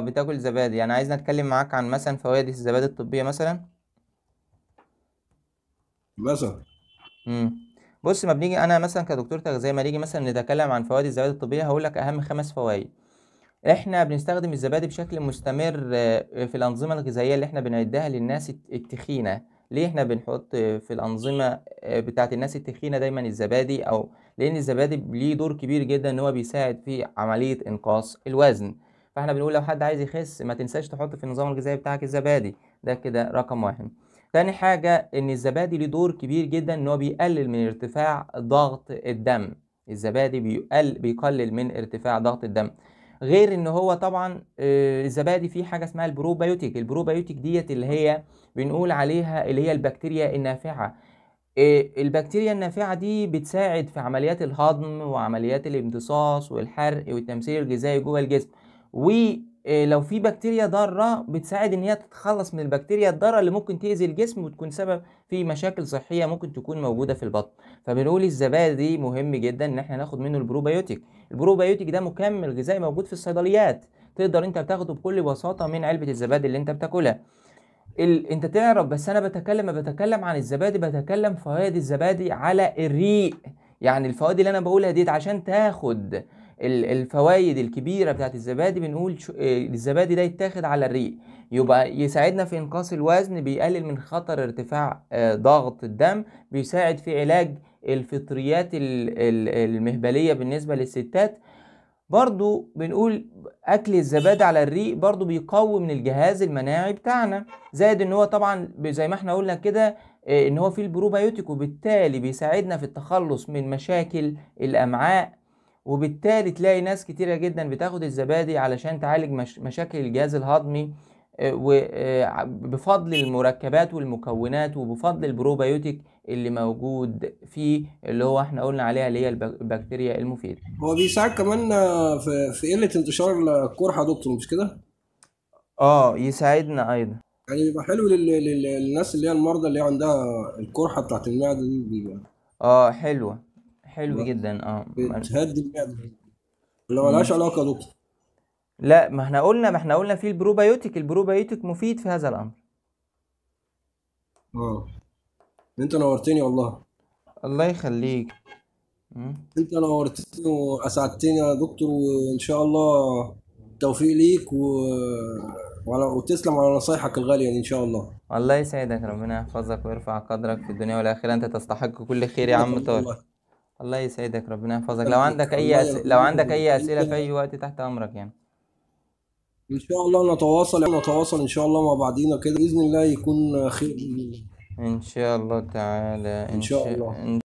بتاكل زبادي يعني عايزني اتكلم معاك عن مثلا فوائد الزبادي الطبية مثلا مثلا امم بص ما بنيجي انا مثلا كدكتور تغذية ما نيجي مثلا نتكلم عن فوائد الزبادي الطبية هقول لك اهم خمس فوائد احنا بنستخدم الزبادي بشكل مستمر آه، في الانظمة الغذائية اللي احنا بنعدها للناس التخينة ليه احنا بنحط في الانظمة آه، بتاعة الناس التخينة دايما الزبادي او لان الزبادي ليه دور كبير جدا ان هو بيساعد في عملية انقاص الوزن فاحنا بنقول لو حد عايز يخس ما تنساش تحط في النظام الغذائي بتاعك الزبادي ده كده رقم واحد تاني حاجة إن الزبادي ليه دور كبير جدا إن هو بيقلل من ارتفاع ضغط الدم الزبادي بيقل بيقلل من ارتفاع ضغط الدم غير ان هو طبعا آه، الزبادي فيه حاجه اسمها البروبيوتيك البروبيوتيك ديت اللي هي بنقول عليها اللي هي البكتيريا النافعه آه، البكتيريا النافعه دي بتساعد في عمليات الهضم وعمليات الامتصاص والحرق والتمثيل الغذائي جوه الجسم ولو آه، في بكتيريا ضاره بتساعد ان هي تتخلص من البكتيريا الضاره اللي ممكن تاذي الجسم وتكون سبب في مشاكل صحيه ممكن تكون موجوده في البطن فبنقول الزبادي مهم جدا ان احنا ناخد منه البروبيوتيك البروبيوتيك ده مكمل غذائي موجود في الصيدليات تقدر انت بتاخده بكل بساطه من علبه الزبادي اللي انت بتاكلها ال... انت تعرف بس انا بتكلم ما بتكلم عن الزبادي بتكلم فوائد الزبادي على الريق يعني الفوائد اللي انا بقولها ديت عشان تاخد الفوائد الكبيره بتاعت الزبادي بنقول آه، الزبادي ده يتاخد على الريق يبقى يساعدنا في انقاص الوزن بيقلل من خطر ارتفاع آه، ضغط الدم بيساعد في علاج الفطريات المهبليه بالنسبه للستات برضو بنقول اكل الزبادي على الريق برضو بيقوي من الجهاز المناعي بتاعنا زائد ان هو طبعا زي ما احنا قلنا كده آه، ان هو فيه البروبيوتيك وبالتالي بيساعدنا في التخلص من مشاكل الامعاء وبالتالي تلاقي ناس كتيرة جدا بتاخد الزبادي علشان تعالج مش مشاكل الجهاز الهضمي آه، آه، بفضل المركبات والمكونات وبفضل البروبيوتيك اللي موجود فيه اللي هو احنا قلنا عليها اللي هي البكتيريا المفيدة هو بيساعد كمان آه، في قلة انتشار القرحة يا دكتور مش كده؟ اه يساعدنا ايضا يعني بيبقى حلو للناس اللي هي المرضى اللي عندها القرحة بتاعت المعدة دي بيبقى اه حلوة حلو جدا اه بتهدي اللي ملهاش علاقه دكتور لا ما احنا قلنا ما احنا قلنا في البروبايوتيك البروبايوتيك مفيد في هذا الامر اه انت نورتني والله الله يخليك انت نورتني واسعدتني يا دكتور وان شاء الله التوفيق ليك و... وعلى... وتسلم على نصايحك الغالية دي إن شاء الله الله يسعدك ربنا يحفظك ويرفع قدرك في الدنيا والآخرة أنت تستحق كل خير يا عم طارق الله يسعدك ربنا يحفظك لو عندك اي لو عندك اي اسئله في اي وقت تحت امرك يعني ان شاء الله نتواصل نتواصل ان شاء الله مع بعضينا كده باذن الله يكون خير ان شاء الله تعالى ان, إن شاء الله